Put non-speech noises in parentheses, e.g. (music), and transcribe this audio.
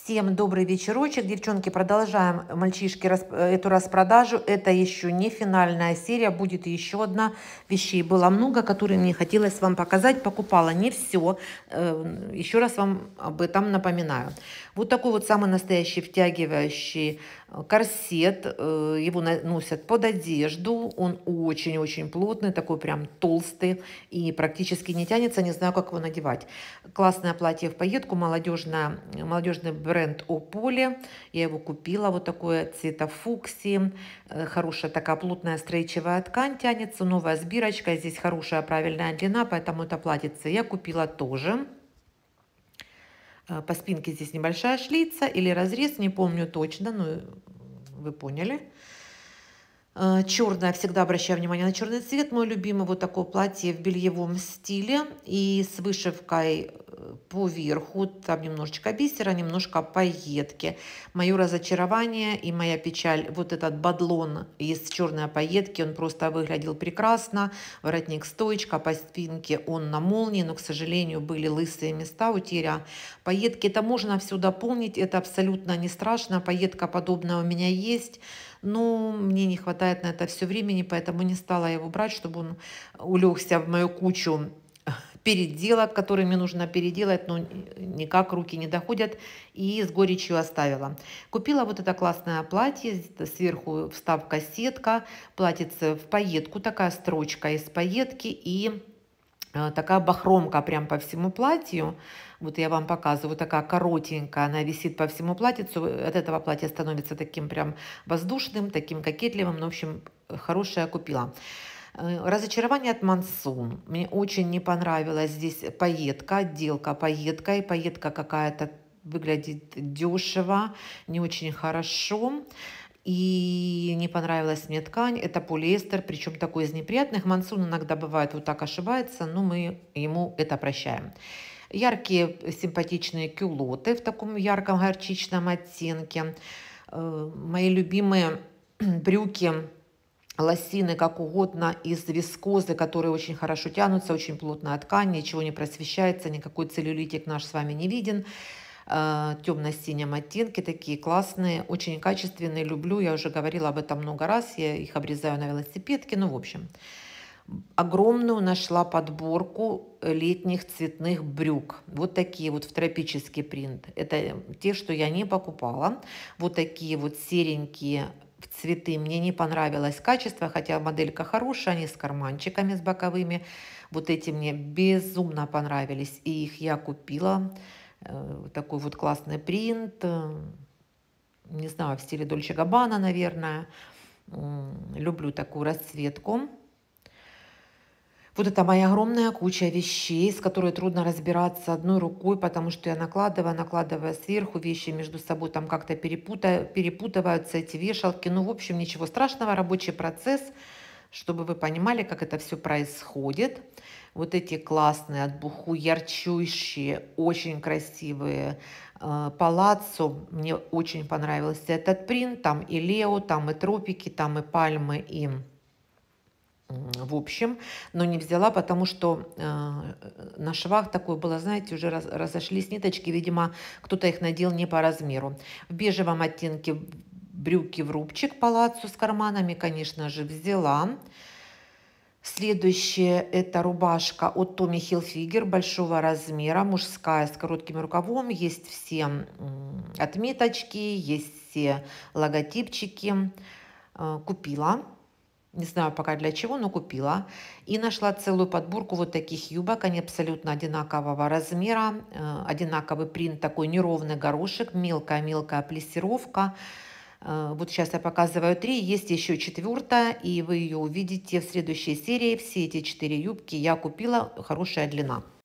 Всем добрый вечерочек. Девчонки, продолжаем, мальчишки, расп... Э, эту распродажу. Это еще не финальная серия, будет еще одна. Вещей было много, которые мне хотелось вам показать. Покупала не все. Э, еще раз вам об этом напоминаю. Вот такой вот самый настоящий втягивающий корсет, э, его носят под одежду, он очень-очень плотный, такой прям толстый и практически не тянется, не знаю, как его надевать. Классное платье в пайетку, молодежное, молодежный бренд Ополе, я его купила, вот такое цвета фукси, э, хорошая такая плотная стрейчевая ткань тянется, новая сбирочка, здесь хорошая правильная длина, поэтому это платьице я купила тоже. Э, по спинке здесь небольшая шлица или разрез, не помню точно, но э, вы поняли. Э, Черное, всегда обращаю внимание на черный цвет. Мой любимый вот такое платье в бельевом стиле и с вышивкой э, по верху. Там немножечко бисера, немножко пайетки. Мое разочарование и моя печаль. Вот этот бадлон из черной пайетки, он просто выглядел прекрасно. Воротник стоечка, по спинке он на молнии, но, к сожалению, были лысые места утеря пайетки. Это можно все дополнить, это абсолютно не страшно. Пайетка подобная у меня есть но ну, мне не хватает на это все времени, поэтому не стала его брать, чтобы он улегся в мою кучу переделок, которые мне нужно переделать, но никак руки не доходят, и с горечью оставила. Купила вот это классное платье, сверху вставка сетка, платьице в пайетку, такая строчка из пайетки и Э, такая бахромка прям по всему платью. Вот я вам показываю, такая коротенькая, она висит по всему платьицу. От этого платья становится таким прям воздушным, таким кокетливым. Ну, в общем, хорошая купила. Э, разочарование от Мансун. Мне очень не понравилась здесь поетка, отделка поеткой. Поетка какая-то выглядит дешево, не очень Хорошо и не понравилась мне ткань. Это полиэстер, причем такой из неприятных. Мансун иногда бывает вот так ошибается, но мы ему это прощаем. Яркие симпатичные кюлоты в таком ярком горчичном оттенке. Э, мои любимые (clears throat) брюки лосины, как угодно, из вискозы, которые очень хорошо тянутся, очень плотная ткань, ничего не просвещается, никакой целлюлитик наш с вами не виден. Э, темно-синем оттенке, такие классные, очень качественные, люблю, я уже говорила об этом много раз, я их обрезаю на велосипедке, ну, в общем. Огромную нашла подборку летних цветных брюк. Вот такие вот в тропический принт. Это те, что я не покупала. Вот такие вот серенькие в цветы. Мне не понравилось качество, хотя моделька хорошая, они с карманчиками, с боковыми. Вот эти мне безумно понравились, и их я купила. Э, такой вот классный принт, э, не знаю, в стиле Дольче Габана наверное. Люблю такую расцветку. Вот это моя огромная куча вещей, с которой трудно разбираться одной рукой, потому что я накладываю, накладывая сверху вещи между собой, там как-то перепута, перепутываются эти вешалки. Ну, в общем, ничего страшного, рабочий процесс – чтобы вы понимали, как это все происходит. Вот эти классные отбуху, ярчущие, очень красивые э, палаццо. Мне очень понравился этот принт. Там и лео, там и тропики, там и пальмы, и в общем, но не взяла, потому что э, на швах такое было, знаете, уже раз, разошлись ниточки, видимо, кто-то их надел не по размеру. В бежевом оттенке брюки в рубчик палаццо с карманами, конечно же, взяла. Следующая это рубашка от Томми Хилфигер большого размера, мужская, с коротким рукавом. Есть все отметочки, есть все логотипчики. Э, купила. Не знаю пока для чего, но купила. И нашла целую подборку вот таких юбок. Они абсолютно одинакового размера, э, одинаковый принт, такой неровный горошек, мелкая-мелкая плессировка. -мелкая Э, вот сейчас я показываю три, есть еще четвертая, и вы ее увидите в следующей серии. Все эти четыре юбки я купила, хорошая длина.